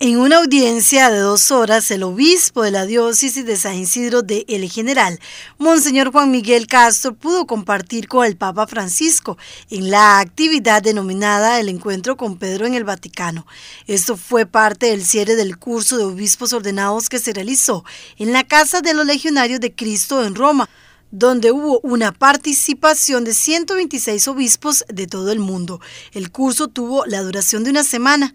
En una audiencia de dos horas, el obispo de la diócesis de San Isidro de El General, Monseñor Juan Miguel Castro, pudo compartir con el Papa Francisco en la actividad denominada el encuentro con Pedro en el Vaticano. Esto fue parte del cierre del curso de obispos ordenados que se realizó en la Casa de los Legionarios de Cristo en Roma donde hubo una participación de 126 obispos de todo el mundo. El curso tuvo la duración de una semana.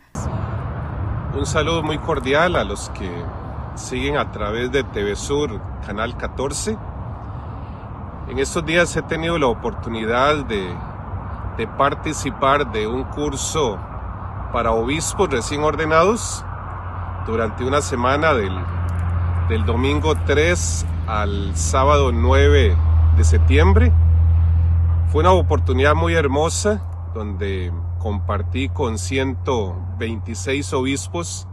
Un saludo muy cordial a los que siguen a través de TV Sur, Canal 14. En estos días he tenido la oportunidad de, participar de un curso para obispos recién ordenados durante una semana del, del domingo 3 al sábado 9 de septiembre. Fue una oportunidad muy hermosa donde compartí con 126 obispos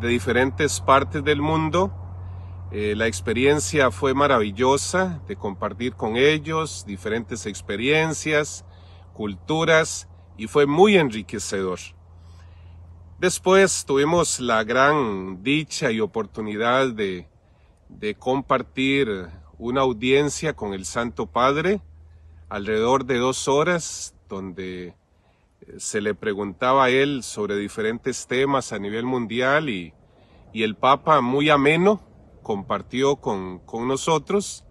de diferentes partes del mundo. Eh, la experiencia fue maravillosa de compartir con ellos diferentes experiencias, culturas y fue muy enriquecedor. Después tuvimos la gran dicha y oportunidad de, de compartir una audiencia con el Santo Padre alrededor de dos horas donde se le preguntaba a él sobre diferentes temas a nivel mundial y, el Papa muy ameno compartió con, nosotros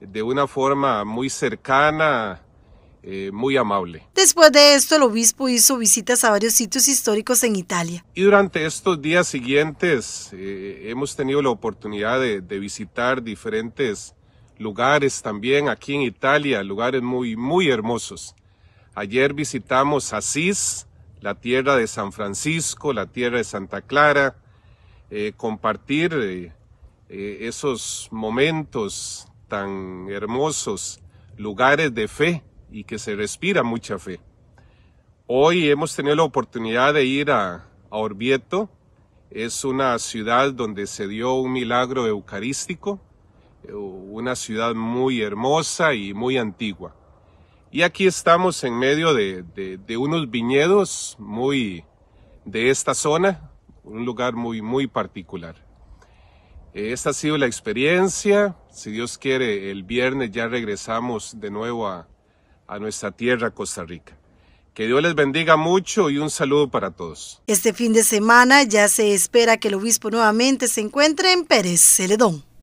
de una forma muy cercana, eh, muy amable. Después de esto, el obispo hizo visitas a varios sitios históricos en Italia. Y durante estos días siguientes eh, hemos tenido la oportunidad de, de, visitar diferentes lugares también aquí en Italia, lugares muy, muy hermosos. Ayer visitamos Asís, la tierra de San Francisco, la tierra de Santa Clara, eh, compartir eh, eh, esos momentos tan hermosos, lugares de fe y que se respira mucha fe. Hoy hemos tenido la oportunidad de ir a, a Orvieto, es una ciudad donde se dio un milagro eucarístico, una ciudad muy hermosa y muy antigua. Y aquí estamos en medio de, unos viñedos muy de esta zona, un lugar muy, muy particular. Eh, esta ha sido la experiencia. Si Dios quiere, el viernes ya regresamos de nuevo a, a nuestra tierra, Costa Rica. Que Dios les bendiga mucho y un saludo para todos. Este fin de semana ya se espera que el obispo nuevamente se encuentre en Pérez Celedón.